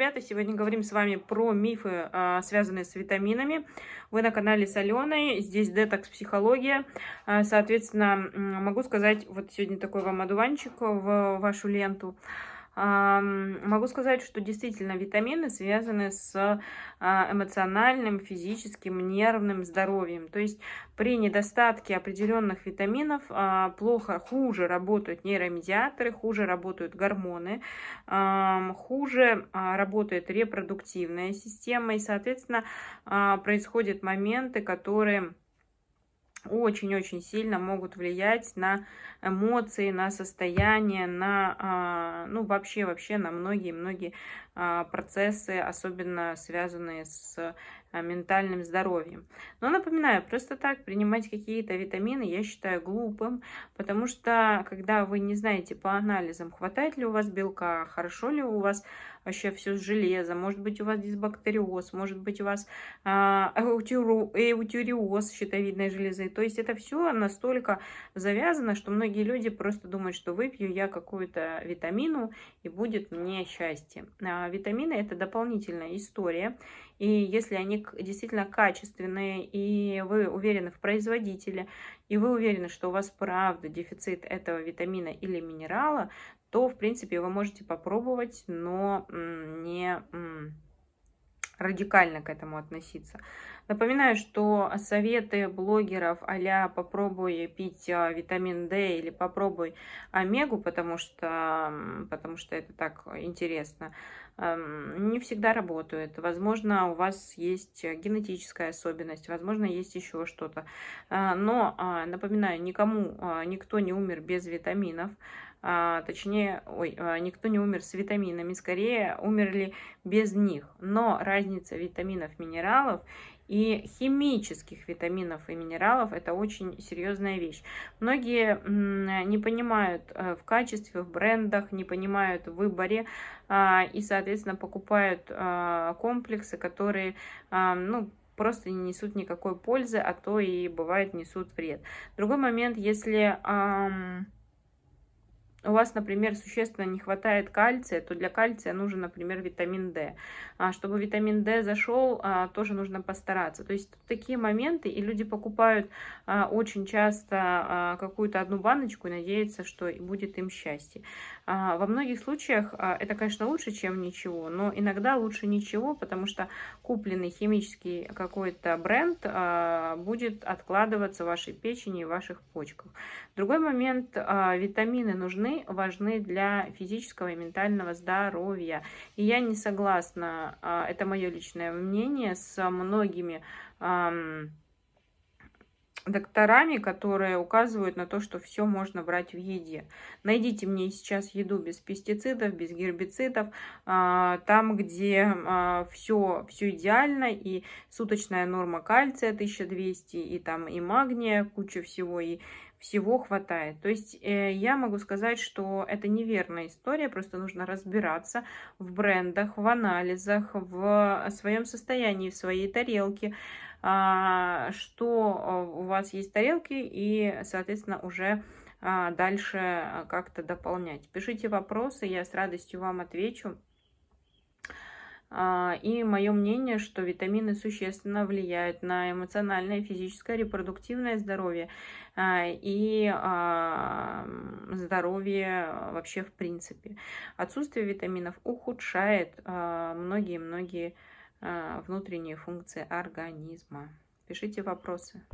Ребята, сегодня говорим с вами про мифы, а, связанные с витаминами. Вы на канале с Аленой, здесь детокс психология. А, соответственно, могу сказать, вот сегодня такой вам одуванчик в вашу ленту. Могу сказать, что действительно витамины связаны с а, эмоциональным, физическим, нервным здоровьем. То есть при недостатке определенных витаминов а, плохо, хуже работают нейромедиаторы, хуже работают гормоны, хуже а, работает репродуктивная система и, соответственно, происходят моменты, которые очень-очень сильно могут влиять на эмоции, на состояние, на, а, ну, вообще-вообще на многие-многие а, процессы, особенно связанные с а, ментальным здоровьем. Но напоминаю, просто так принимать какие-то витамины я считаю глупым, потому что когда вы не знаете по анализам, хватает ли у вас белка, хорошо ли у вас вообще все с железом, может быть у вас дисбактериоз, может быть у вас а, эутюриоз щитовидной железы. То есть это все настолько завязано, что многие люди просто думают, что выпью я какую-то витамину и будет мне счастье витамины это дополнительная история. И если они действительно качественные, и вы уверены в производителе, и вы уверены, что у вас правда дефицит этого витамина или минерала, то, в принципе, вы можете попробовать, но не радикально к этому относиться. Напоминаю, что советы блогеров а «попробуй пить а, витамин D» или «попробуй омегу», потому что, потому что это так интересно, эм, не всегда работают. Возможно, у вас есть генетическая особенность, возможно, есть еще что-то. Э, но, а, напоминаю, никому, а, никто не умер без витаминов а, точнее, ой, никто не умер с витаминами, скорее умерли без них. Но разница разница витаминов, минералов и химических витаминов и минералов это очень серьезная вещь. Многие не понимают э, в качестве, в брендах, не понимают в выборе а, и, соответственно, покупают а, комплексы, которые а, ну, просто не несут никакой пользы, а то и бывает несут вред. Другой момент, если у вас, например, существенно не хватает кальция, то для кальция нужен, например, витамин D. А чтобы витамин D зашел, а, тоже нужно постараться. То есть такие моменты, и люди покупают а, очень часто а, какую-то одну баночку и надеются, что будет им счастье. А, во многих случаях а, это, конечно, лучше, чем ничего, но иногда лучше ничего, потому что купленный химический какой-то бренд а, будет откладываться в вашей печени и ваших почках. Другой момент, а, витамины нужны важны, важны для физического и ментального здоровья. И я не согласна, а, это мое личное мнение, с многими докторами, которые указывают на то, что все можно брать в еде. Найдите мне сейчас еду без пестицидов, без гербицидов, а, там, где все, а, все идеально, и суточная норма кальция 1200, и там и магния, куча всего, и всего хватает. То есть э, я могу сказать, что это неверная история, просто нужно разбираться в брендах, в анализах, в своем состоянии, в своей тарелке, а, что а, у вас есть тарелки и, соответственно, уже а, дальше а, как-то дополнять. Пишите вопросы, я с радостью вам отвечу. И мое мнение, что витамины существенно влияют на эмоциональное, физическое, репродуктивное здоровье и здоровье вообще в принципе. Отсутствие витаминов ухудшает многие-многие внутренние функции организма. Пишите вопросы